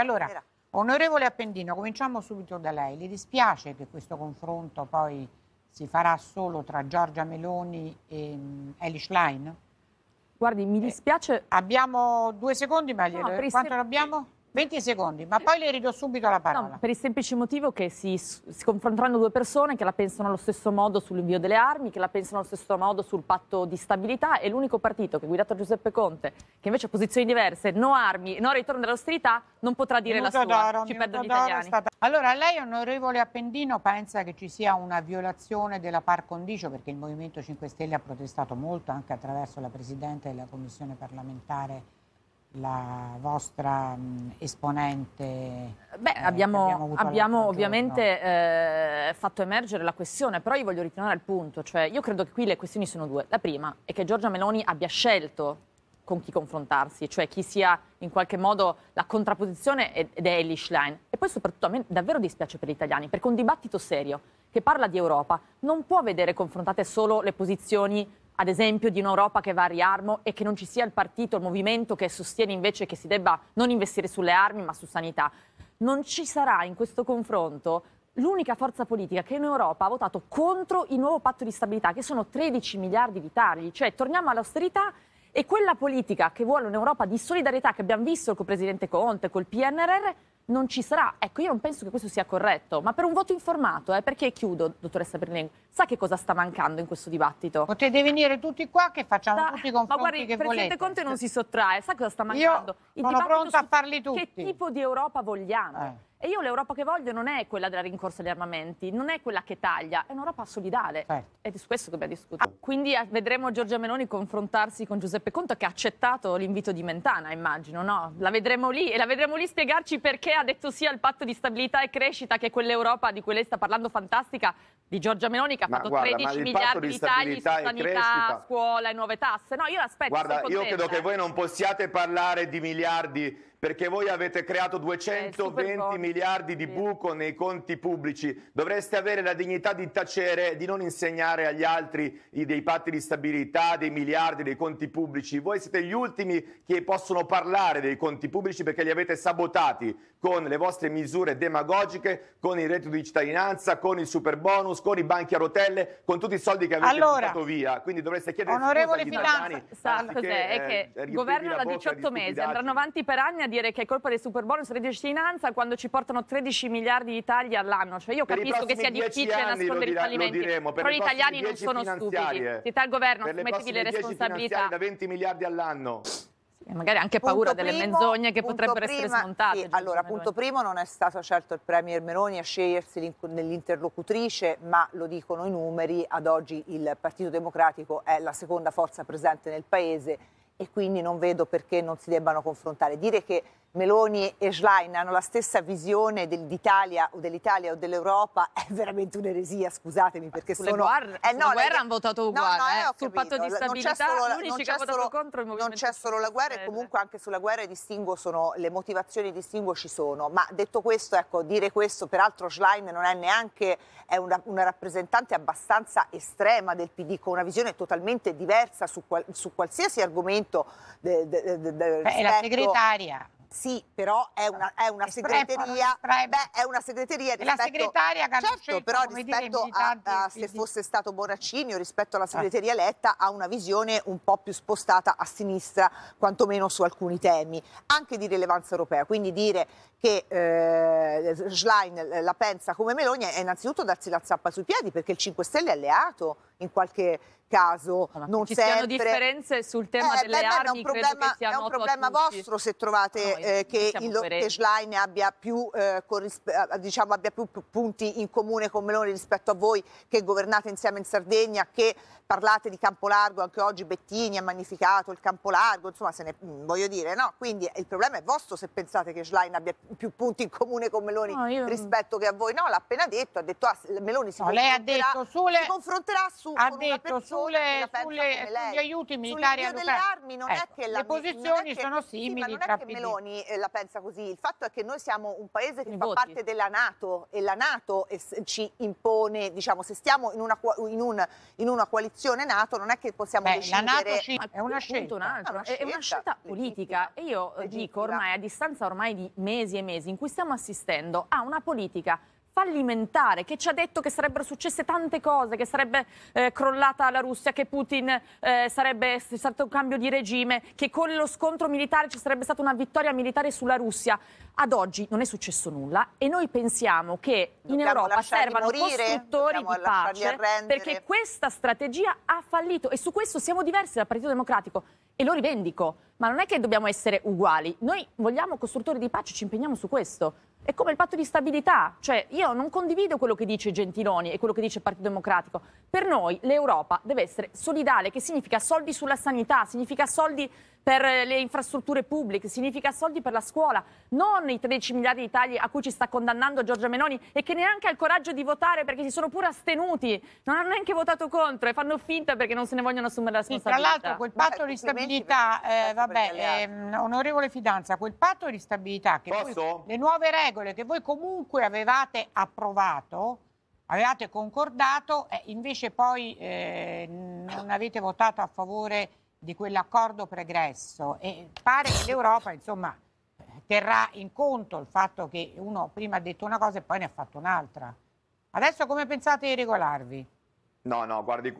Allora, onorevole Appendino, cominciamo subito da lei. Le dispiace che questo confronto poi si farà solo tra Giorgia Meloni e mm, Eli Schlein? Guardi, mi eh, dispiace... Eh, abbiamo due secondi, ma no, quanto ne abbiamo? 20 secondi, ma poi le ridò subito la parola. No, per il semplice motivo che si, si, confronteranno due persone che la pensano allo stesso modo sull'invio delle armi, che la pensano allo stesso modo sul patto di stabilità e l'unico partito che guidato da Giuseppe Conte, che invece ha posizioni diverse, no armi, no ritorno dell'austerità, non potrà dire minuto la sua, d'oro, ci perdono gli italiani. Stata... Allora, lei, onorevole Appendino, pensa che ci sia una violazione della par condicio, perché il Movimento 5 Stelle ha protestato molto anche attraverso la Presidente della Commissione parlamentare la vostra mh, mm, esponente? Beh, eh, abbiamo, abbiamo, abbiamo ovviamente eh, fatto emergere la questione, però io voglio ritornare al punto, cioè io credo che qui le questioni sono due. La prima è che Giorgia Meloni abbia scelto con chi confrontarsi, cioè chi sia in qualche modo la contrapposizione ed è Ellie Schlein. E poi soprattutto a me davvero dispiace per gli italiani, perché un dibattito serio che parla di Europa non può vedere confrontate solo le posizioni ad esempio di un'Europa che va a riarmo e che non ci sia il partito, il movimento che sostiene invece che si debba non investire sulle armi ma su sanità. Non ci sarà in questo confronto l'unica forza politica che in Europa ha votato contro il nuovo patto di stabilità, che sono 13 miliardi di tagli. Cioè, torniamo all'austerità e quella politica che vuole un'Europa di solidarietà che abbiamo visto col presidente Conte, col PNRR, non ci sarà. Ecco, io non penso che questo sia corretto, ma per un voto informato, eh, perché chiudo, dottoressa Berlingo, sa che cosa sta mancando in questo dibattito? Potete venire tutti qua che facciamo sta... tutti i confronti Ma guarda, il Presidente Conte non si sottrae, sa cosa sta mancando? Io il sono pronta a farli tutti. Che tipo di Europa vogliamo? Eh. E io l'Europa che voglio non è quella della rincorsa agli armamenti, non è quella che taglia, è un'Europa solidale. Certo. Ed è su questo che dobbiamo discutere. Quindi eh, vedremo Giorgia Meloni confrontarsi con Giuseppe Conte che ha accettato l'invito di Mentana, immagino, no? La vedremo lì e la vedremo lì spiegarci perché ha detto sì al patto di stabilità e crescita che è quell'Europa di cui lei sta parlando fantastica di Giorgia Meloni che ha ma fatto guarda, 13 miliardi di tagli su sanità, crescita. scuola e nuove tasse. No, io l'aspetto. Guarda, io credo che voi non possiate parlare di miliardi perché voi avete creato 220 eh, miliardi di buco nei conti pubblici. Dovreste avere la dignità di tacere, di non insegnare agli altri dei patti di stabilità, dei miliardi, dei conti pubblici. Voi siete gli ultimi che possono parlare dei conti pubblici perché li avete sabotati con le vostre misure demagogiche, con il reddito di cittadinanza, con il super bonus, con i banchi a rotelle, con tutti i soldi che avete allora, via. Quindi dovreste chiedere onorevole Fidanza, sa cos'è? è eh, che governano da 18 mesi, andranno avanti per anni a dire che è colpa del super bonus redicinanza quando ci portano 13 miliardi di tagli all'anno. Cioè io capisco che sia difficile nascondere dirà, i fallimenti, diremo, per però gli italiani non sono stupidi. Si dal governo, assumetevi le responsabilità. da 20 miliardi all'anno. E magari anche paura punto delle menzogne che potrebbero prima, essere smontate. Sì, allora, punto primo, non è stato certo il Premier Meloni a scegliersi nell'interlocutrice, ma lo dicono i numeri, ad oggi il Partito Democratico è la seconda forza presente nel Paese e quindi non vedo perché non si debbano confrontare. Dire che Meloni e Schlein hanno la stessa visione dell'Italia o dell'Italia o dell'Europa è veramente un'eresia, scusatemi, perché Sulle sono... Eh, guerre, eh, no, guerra le... hanno votato uguale, no, no, eh, eh, sul capito. patto di stabilità non c'è solo, solo, solo, la guerra e eh, comunque eh. anche sulla guerra i sono, le motivazioni di distinguo ci sono, ma detto questo, ecco, dire questo, peraltro Schlein non è neanche, è una, una rappresentante abbastanza estrema del PD, con una visione totalmente diversa su, qual, su qualsiasi argomento. De, de, de, de Beh, è la segretaria. Sì, però è una, è una segreteria. Beh, è una segreteria rispetto, la segretaria certo, che certo, scelto, però rispetto a, a se fosse stato Boraccini o rispetto alla certo. segreteria Letta ha una visione un po' più spostata a sinistra, quantomeno su alcuni temi, anche di rilevanza europea. Quindi dire che eh, Schlein la pensa come Meloni è innanzitutto darsi la zappa sui piedi perché il 5 Stelle è alleato in qualche caso, Ma non ci sempre. Ci sono differenze sul tema eh, delle beh, armi, è un problema, è un problema vostro se trovate no, eh, che, il, che Schlein abbia più, eh, eh diciamo, abbia più, punti in comune con Meloni rispetto a voi che governate insieme in Sardegna, che parlate di campo largo, anche oggi Bettini ha magnificato il campo largo, insomma se ne mm, voglio dire, no? Quindi eh, il problema è vostro se pensate che Schlein abbia più punti in comune con Meloni no, io... rispetto che a voi. No, l'ha appena detto, ha detto ah, Meloni si, no, lei ha detto, sulle... si confronterà su ha con detto, sulle, sulle, sugli aiuti militari delle armi non ecco, è che la, le posizioni sono che, simili sì, è che Meloni Salvini eh, la pensa così. Il fatto è che noi siamo un paese che I fa voti. parte della Nato e la Nato ci impone, diciamo, se stiamo in una, in un, in una coalizione Nato non è che possiamo Beh, decidere... La Nato ci... è una scelta, un è, una scelta è una scelta politica legittima, e io eh, legittima. dico ormai a distanza ormai di mesi e mesi in cui stiamo assistendo a una politica fallimentare, che ci ha detto che sarebbero successe tante cose, che sarebbe eh, crollata la Russia, che Putin eh, sarebbe stato un cambio di regime, che con lo scontro militare ci sarebbe stata una vittoria militare sulla Russia. Ad oggi non è successo nulla e noi pensiamo che Dobbiamo in Europa servano morire, costruttori di pace perché questa strategia ha fallito e su questo siamo diversi dal Partito Democratico e lo rivendico, ma non è che dobbiamo essere uguali. Noi vogliamo costruttori di pace, ci impegniamo su questo. È come il patto di stabilità, cioè io non condivido quello che dice Gentiloni e quello che dice il Partito Democratico. Per noi l'Europa deve essere solidale, che significa soldi sulla sanità, significa soldi per le infrastrutture pubbliche, significa soldi per la scuola, non i 13 miliardi di tagli a cui ci sta condannando Giorgia Meloni e che neanche ha il coraggio di votare perché si sono pure astenuti, non hanno neanche votato contro e fanno finta perché non se ne vogliono assumere la responsabilità. Sì, tra l'altro quel patto di stabilità, eh, vabbè, eh, onorevole Fidanza, quel patto di stabilità che le nuove regole regole che voi comunque avevate approvato, avevate concordato, eh, invece poi eh, non avete votato a favore di quell'accordo pregresso e pare che l'Europa, insomma, terrà in conto il fatto che uno prima ha detto una cosa e poi ne ha fatto un'altra. Adesso come pensate di regolarvi? No, no, guardi,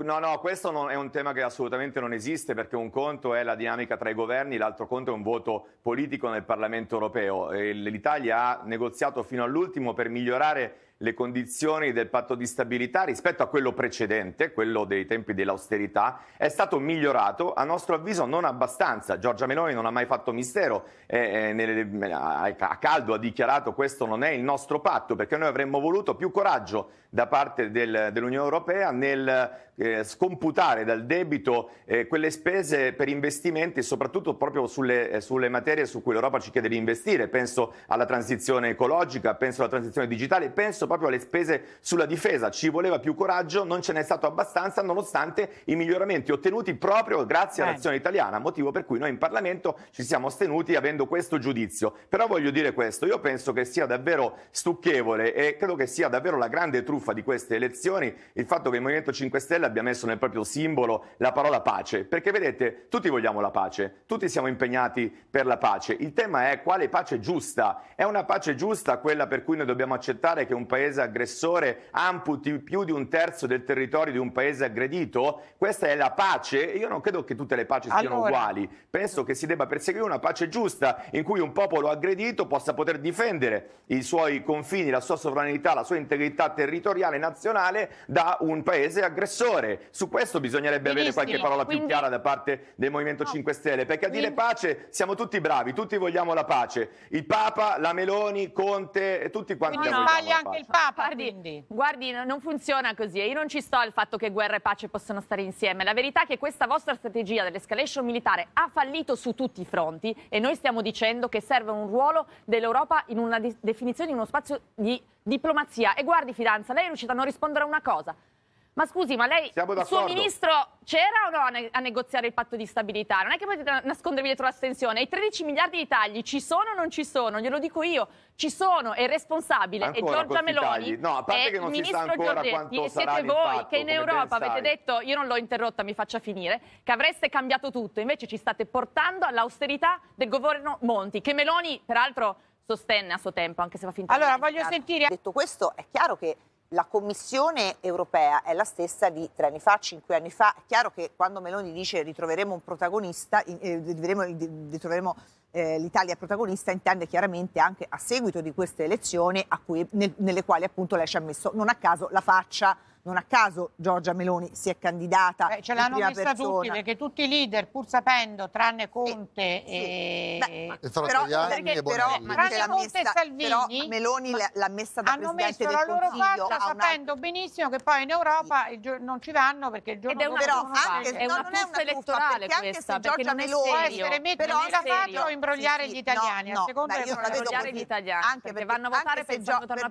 No, no, questo non, è un tema che assolutamente non esiste perché un conto è la dinamica tra i governi, l'altro conto è un voto politico nel Parlamento europeo. L'Italia ha negoziato fino all'ultimo per migliorare le condizioni del patto di stabilità rispetto a quello precedente, quello dei tempi dell'austerità, è stato migliorato, a nostro avviso non abbastanza. Giorgia Meloni non ha mai fatto mistero, eh, eh nelle, eh, a caldo ha dichiarato questo non è il nostro patto, perché noi avremmo voluto più coraggio da parte del, dell'Unione Europea nel eh, scomputare dal debito eh, quelle spese per investimenti, soprattutto proprio sulle, eh, sulle materie su cui l'Europa ci chiede di investire. Penso alla transizione ecologica, penso alla transizione digitale, penso proprio alle spese sulla difesa. Ci voleva più coraggio, non ce n'è stato abbastanza nonostante i miglioramenti ottenuti proprio grazie eh. all'azione italiana, motivo per cui noi in Parlamento ci siamo astenuti avendo questo giudizio. Però voglio dire questo, io penso che sia davvero stucchevole e credo che sia davvero la grande truffa di queste elezioni il fatto che il Movimento 5 Stelle abbia messo nel proprio simbolo la parola pace, perché vedete, tutti vogliamo la pace, tutti siamo impegnati per la pace. Il tema è quale pace giusta? È una pace giusta quella per cui noi dobbiamo accettare che un paese paese aggressore amputi più di un terzo del territorio di un paese aggredito? Questa è la pace? Io non credo che tutte le paci siano allora... uguali. Penso che si debba perseguire una pace giusta in cui un popolo aggredito possa poter difendere i suoi confini, la sua sovranità, la sua integrità territoriale e nazionale da un paese aggressore. Su questo bisognerebbe Ministri, avere qualche parola più chiara da parte del Movimento no. 5 Stelle, perché a dire pace siamo tutti bravi, tutti vogliamo la pace. Il Papa, la Meloni, Conte, e tutti quanti quindi la vogliamo la pace. Papa. Guardi, guardi, non funziona così. Io non ci sto al fatto che guerra e pace possono stare insieme. La verità è che questa vostra strategia dell'escalation militare ha fallito su tutti i fronti e noi stiamo dicendo che serve un ruolo dell'Europa in una definizione di uno spazio di diplomazia. E guardi, Fidanza, lei è riuscita a non rispondere a una cosa. Ma scusi, ma lei, il suo ministro, c'era o no a, ne a, negoziare il patto di stabilità? Non è che potete nascondervi dietro l'astensione. I 13 miliardi di tagli ci sono o non ci sono? Glielo dico io. Ci sono, è responsabile. e Giorgia Meloni. No, a parte che non si sa ancora Giorgetti, quanto sarà siete voi che in Europa avete detto, io non l'ho interrotta, mi faccia finire, che avreste cambiato tutto. Invece ci state portando all'austerità del governo Monti, che Meloni, peraltro, sostenne a suo tempo, anche se va finta. Allora, voglio sentire. Detto questo, è chiaro che la Commissione europea è la stessa di tre anni fa, cinque anni fa. È chiaro che quando Meloni dice ritroveremo un protagonista, eh, ritroveremo, ritroveremo eh, l'Italia protagonista, intende chiaramente anche a seguito di queste elezioni cui, nel, nelle quali appunto lei ci ha messo non a caso la faccia non a caso Giorgia Meloni si è candidata. Beh, ce l'hanno messa persona. tutti perché tutti i leader, pur sapendo, tranne Conte e, sì. e... però, perché, però, tranne Conte messa, e Salvini, Meloni l'ha messa da hanno presidente messo la loro fatta sapendo altro... benissimo che poi in Europa sì. non ci vanno perché il giorno Ed è una però anche, è no, una non è elettorale perché questa, anche se Giorgia Meloni può essere metterla faccia o imbrogliare gli italiani, no, a seconda no, io non gli italiani, anche perché vanno a votare per Giorgia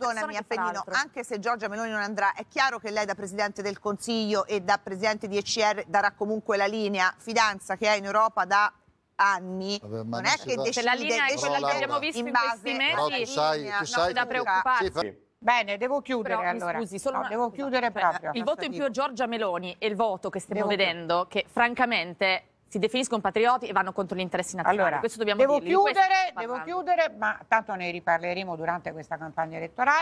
Meloni non andrà, è chiaro che lei da Presidente del Consiglio e da Presidente di ECR darà comunque la linea fidanza che è in Europa da anni Vabbè, non è che fa... decide, cioè, la linea decide però, abbiamo visto in, in questi mesi tu sai, tu no, sai da preoccuparsi sì, Bene, devo chiudere Però, allora. Scusi, solo no, una... devo chiudere Beh, cioè, proprio. Il voto in più a Giorgia Meloni e il voto che stiamo devo vedendo, più. che francamente si definiscono patrioti e vanno contro gli interessi nazionali. Allora, Questo dobbiamo devo, dirgli. chiudere, devo chiudere, ma tanto ne riparleremo durante questa campagna elettorale.